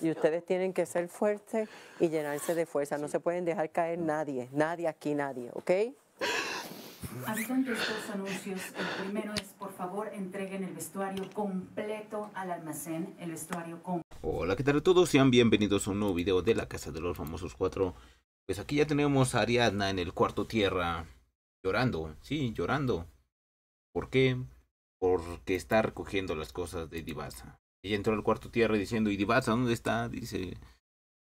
Y ustedes tienen que ser fuertes y llenarse de fuerza. No se pueden dejar caer nadie, nadie aquí, nadie, ¿ok? estos anuncios. El primero es, por favor, entreguen el vestuario completo al almacén, el vestuario completo. Hola, ¿qué tal a todos? Sean bienvenidos a un nuevo video de la Casa de los Famosos Cuatro. Pues aquí ya tenemos a Ariadna en el cuarto tierra, llorando, sí, llorando. ¿Por qué? Porque está recogiendo las cosas de Divasa. Ella entró al cuarto tierra diciendo, ¿y Divasa dónde está? Dice,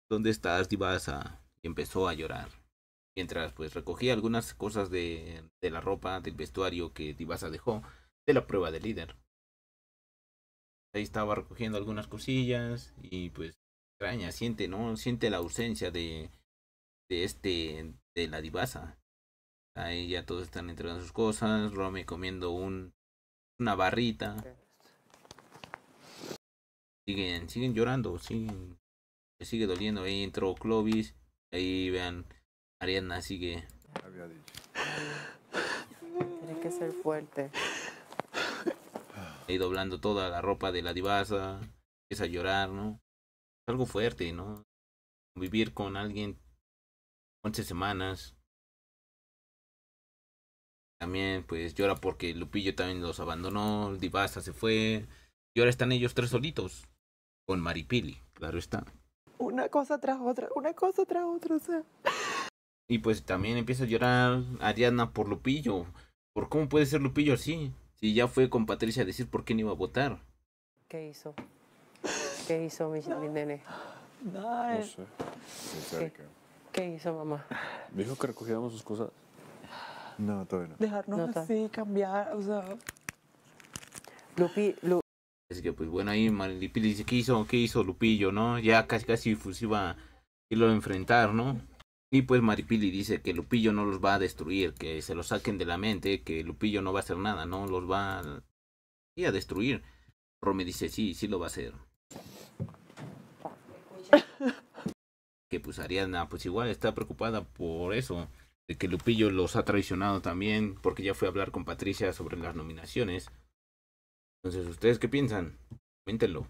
¿dónde estás Divasa? Y empezó a llorar. Mientras pues recogía algunas cosas de, de la ropa, del vestuario que Divasa dejó, de la prueba de líder. Ahí estaba recogiendo algunas cosillas y pues extraña, siente, ¿no? Siente la ausencia de, de este, de la divasa. Ahí ya todos están entregando sus cosas, Rome comiendo un, una barrita siguen, siguen llorando, siguen, sigue doliendo. Ahí entró Clovis, ahí vean, Ariana sigue. Tiene que ser fuerte. Ahí doblando toda la ropa de la divasa, empieza a llorar, ¿no? Es algo fuerte, ¿no? Vivir con alguien once semanas. También, pues llora porque Lupillo también los abandonó, Divasa se fue. Y ahora están ellos tres solitos con Maripili, claro está. Una cosa tras otra, una cosa tras otra, o sea. Y pues también empieza a llorar Ariana por Lupillo. ¿Por cómo puede ser Lupillo así? Si ya fue con Patricia a decir por qué no iba a votar. ¿Qué hizo? ¿Qué hizo mi, nene? No, eh. sé. ¿Qué? hizo mamá? Dijo que recogíamos sus cosas. No, todavía no. Dejarnos así, cambiar, o sea. Lupi, Así que pues bueno, ahí Maripili dice, ¿qué hizo? ¿Qué hizo Lupillo, no? Ya casi casi pues, iba a irlo a enfrentar, ¿no? Y pues Maripili dice que Lupillo no los va a destruir, que se los saquen de la mente, que Lupillo no va a hacer nada, no los va a, a destruir. Rome dice, sí, sí lo va a hacer. que pues Ariadna, pues igual está preocupada por eso, de que Lupillo los ha traicionado también, porque ya fue a hablar con Patricia sobre las nominaciones. Entonces, ¿ustedes qué piensan? Coméntenlo.